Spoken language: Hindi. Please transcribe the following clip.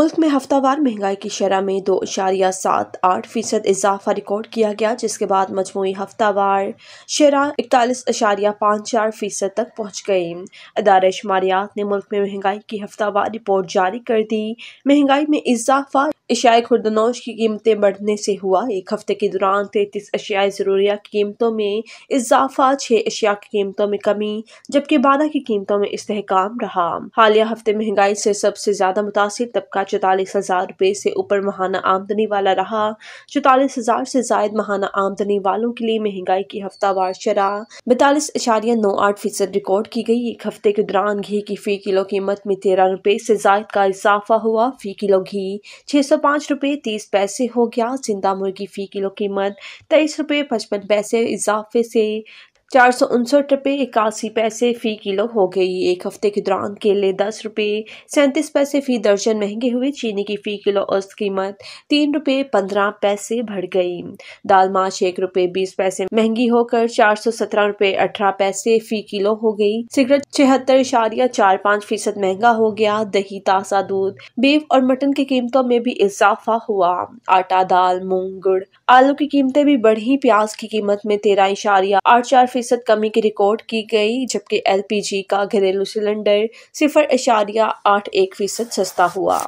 मुल्क में हफ्तावार महंगाई की शरह में दो इशारिया सात आठ फीसद इजाफा रिकॉर्ड किया गया जिसके बाद मजमू हफ्तावार शरह इकतालीस अशारिया पाँच चार फीसद तक पहुँच गई अदार शुमारियात ने मुल्क में महंगाई की हफ्तावार रिपोर्ट जारी कर दी महंगाई में इजाफा एशियाई खुर्दनोश की कीमतें बढ़ने से हुआ एक हफ्ते के दौरान तैतीस अशियाई ज़रूरिया की कीमतों में इजाफा छः अशिया की कीमतों में कमी जबकि बारह की कीमतों में इसकाम रहा हालिया हफ्ते महंगाई से सबसे ज़्यादा मुतासर तबका चौतालीस हज़ार रुपये से ऊपर महाना आमदनी वाला रहा चौतालीस हज़ार से जायद महाना आमदनी वालों के लिए महंगाई की हफ्तावार शराह बैतालीस इशारिया नौ आठ फीसद रिकॉर्ड की गई एक हफ्ते के दौरान घी की फी किलो कीमत में तेरह रुपये से जायद का इजाफा हुआ फी किलो घी छः सौ पाँच रुपये तीस पैसे हो गया जिंदा मुर्गी फी किलो कीमत तेईस रुपये पचपन पैसे इजाफे से चार सौ उनसठ रुपये इक्यासी पैसे फ़ी किलो हो गई एक हफ्ते के दौरान केले दस रुपये सैंतीस पैसे फ़ी दर्जन महंगे हुए चीनी की फ़ी किलो औसत कीमत तीन रुपये पंद्रह पैसे बढ़ गई दाल माछ एक रुपये बीस पैसे महंगी होकर चार सौ सत्रह रुपये अठारह पैसे फ़ी किलो हो गई सिगरेट छिहत्तर इशारिया चार पाँच फीसद महंगा हो गया दही ताज़ा दूध बीफ और मटन की कीमतों में भी इजाफा हुआ आटा दाल मूंग गुड़ आलू की कीमतें भी बढ़ी प्याज की कीमत में तेरह इशारिया आठ चार फीसद कमी की रिकॉर्ड की गई जबकि एलपीजी का घरेलू सिलेंडर सिफर इशारिया आठ एक फीसद सस्ता हुआ